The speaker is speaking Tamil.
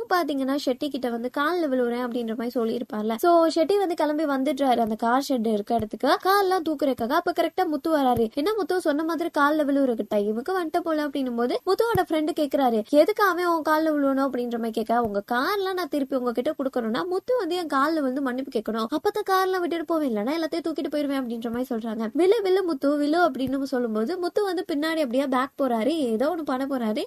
ஸோ பார்த்தீங்கன்னா ஷெட்டி கிட்ட வந்து காலில் விழுவுறேன் அப்படின்ற மாதிரி சொல்லியிருப்பார்ல ஸோ ஷெட்டி வந்து கிளம்பி வந்துடுறாரு அந்த கார் ஷெட் இருக்க இடத்துக்கு கால்லாம் தூக்குறக்காக அப்போ கரெக்டாக முத்து வராரு என்ன முத்து சொன்ன மாதிரி காலில் விழுவுறக்கு இவங்க வந்துட்டு போல அப்படின்னும் போது முத்துவோட ஃப்ரெண்டு கேட்குறாரு எதுக்கு அவன் உன் காலில் விழுவணும் அப்படின்ற மாதிரி கேட்க உங்க கார்லாம் நான் திருப்பி உங்ககிட்ட கொடுக்கணும்னா முத்து வந்து என் காலில் வந்து மன்னிப்பு கேட்கணும் அப்பதான் கார்லாம் விட்டுட்டு போவேன் இல்லைன்னா எல்லாத்தையும் தூக்கிட்டு போயிருவேன் அப்படின்ற மாதிரி சொல்றாங்க வில்லு வில்லு முத்து வில்லு அப்படின்னு சொல்லும்போது முத்து வந்து பின்னாடி அப்படியே பேக் போறாரு ஏதோ ஒன்று பண்ண போறாரு